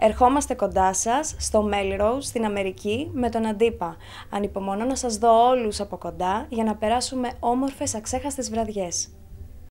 Ερχόμαστε κοντά σας στο Melrose στην Αμερική με τον Αντίπα. Ανυπομονώ να σας δω όλους από κοντά για να περάσουμε όμορφες αξέχαστες βραδιές.